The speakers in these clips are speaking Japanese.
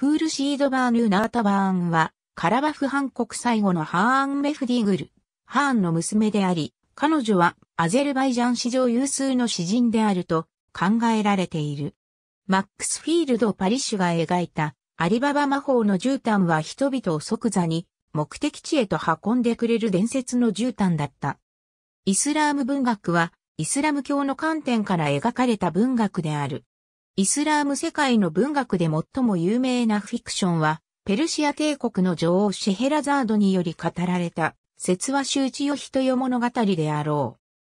フールシードバーヌーナータバーンは、カラバフハン国最後のハーン・メフディグル、ハーンの娘であり、彼女はアゼルバイジャン史上有数の詩人であると考えられている。マックス・フィールド・パリッシュが描いたアリババ魔法の絨毯は人々を即座に目的地へと運んでくれる伝説の絨毯だった。イスラーム文学はイスラム教の観点から描かれた文学である。イスラーム世界の文学で最も有名なフィクションは、ペルシア帝国の女王シェヘラザードにより語られた、説話集ヨヒトヨ物語であろ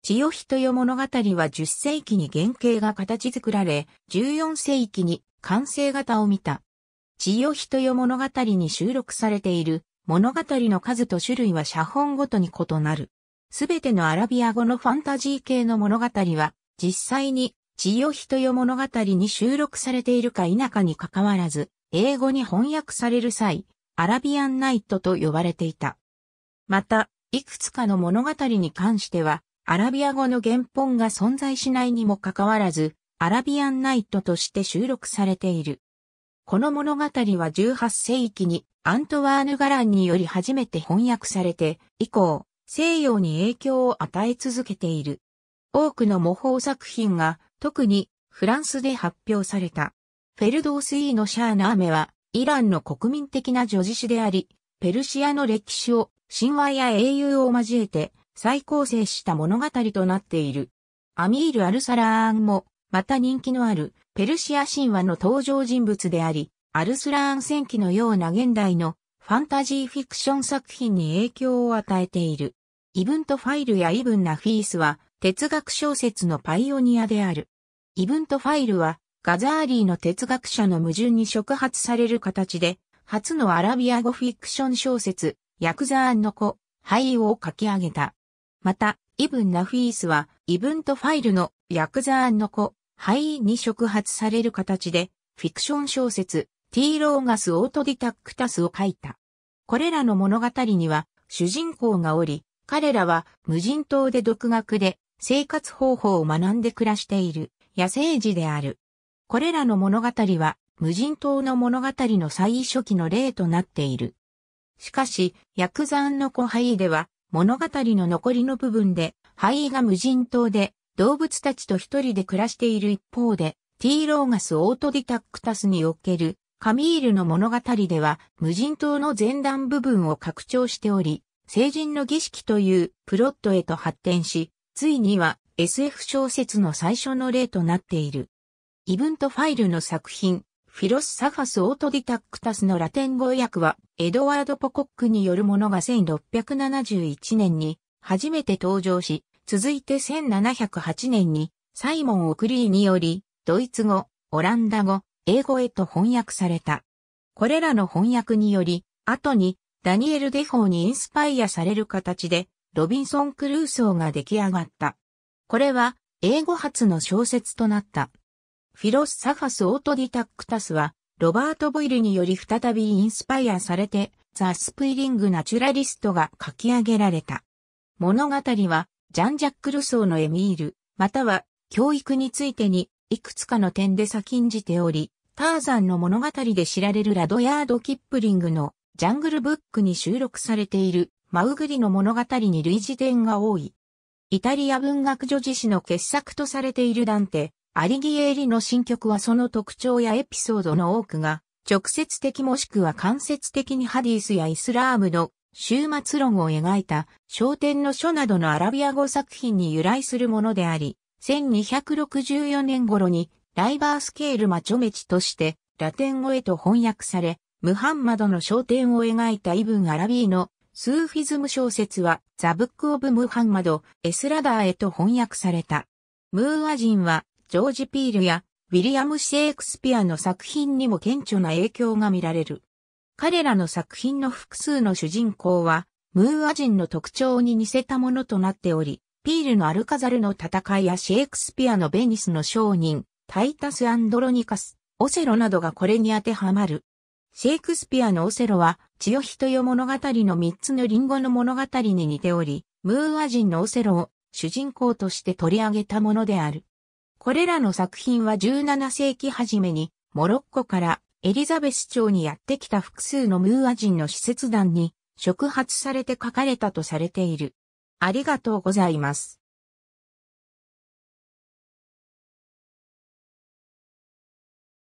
う。ヨヒトヨ物語は10世紀に原型が形作られ、14世紀に完成型を見た。ヨヒトヨ物語に収録されている物語の数と種類は写本ごとに異なる。すべてのアラビア語のファンタジー系の物語は、実際に千代人よ物語に収録されているか否かに関わらず、英語に翻訳される際、アラビアンナイトと呼ばれていた。また、いくつかの物語に関しては、アラビア語の原本が存在しないにもかかわらず、アラビアンナイトとして収録されている。この物語は18世紀にアントワーヌ・ガランにより初めて翻訳されて、以降、西洋に影響を与え続けている。多くの模倣作品が特にフランスで発表された。フェルドース・イーのシャーナーメはイランの国民的な女子詩であり、ペルシアの歴史を神話や英雄を交えて再構成した物語となっている。アミール・アルサラーンも、また人気のあるペルシア神話の登場人物であり、アルスラーン戦記のような現代のファンタジーフィクション作品に影響を与えている。イブントファイルやイブンナフィースは哲学小説のパイオニアである。イブントファイルは、ガザーリーの哲学者の矛盾に触発される形で、初のアラビア語フィクション小説、ヤクザーンの子、俳優を書き上げた。また、イブン・ナフィースは、イブントファイルのヤクザーンの子、ハイに触発される形で、フィクション小説、ティーローガス・オートディタックタスを書いた。これらの物語には、主人公がおり、彼らは無人島で独学で生活方法を学んで暮らしている野生児である。これらの物語は無人島の物語の最初期の例となっている。しかし、薬山の古灰では物語の残りの部分で灰が無人島で動物たちと一人で暮らしている一方で、ティーローガス・オートディタックタスにおけるカミールの物語では無人島の前段部分を拡張しており、成人の儀式というプロットへと発展し、ついには SF 小説の最初の例となっている。イブントファイルの作品、フィロスサファス・オートディタクタスのラテン語訳は、エドワード・ポコックによるものが1671年に初めて登場し、続いて1708年にサイモン・オクリーにより、ドイツ語、オランダ語、英語へと翻訳された。これらの翻訳により、後にダニエル・デフォーにインスパイアされる形でロビンソン・クルーソーが出来上がった。これは英語発の小説となった。フィロスサファス・オートディタックタスは、ロバート・ボイルにより再びインスパイアされて、ザ・スプイリング・ナチュラリストが書き上げられた。物語は、ジャン・ジャック・ルソーのエミール、または、教育についてに、いくつかの点で先んじており、ターザンの物語で知られるラドヤード・キップリングのジャングルブックに収録されているマウグリの物語に類似点が多い。イタリア文学女子史の傑作とされているダンテ、アリギエーリの新曲はその特徴やエピソードの多くが、直接的もしくは間接的にハディスやイスラームの終末論を描いた、商店の書などのアラビア語作品に由来するものであり、1264年頃にライバースケールマチョメチとしてラテン語へと翻訳され、ムハンマドの商店を描いたイブン・アラビーのスーフィズム小説はザ・ブック・オブ・ムーハンマド・エスラダーへと翻訳された。ムーア人はジョージ・ピールやウィリアム・シェイクスピアの作品にも顕著な影響が見られる。彼らの作品の複数の主人公は、ムーア人の特徴に似せたものとなっており、ピールのアルカザルの戦いやシェイクスピアのベニスの商人、タイタス・アンドロニカス、オセロなどがこれに当てはまる。シェイクスピアのオセロは、千代人よ物語の三つのリンゴの物語に似ており、ムーア人のオセロを主人公として取り上げたものである。これらの作品は17世紀初めに、モロッコからエリザベス町にやってきた複数のムーア人の使節団に触発されて書かれたとされている。ありがとうございます。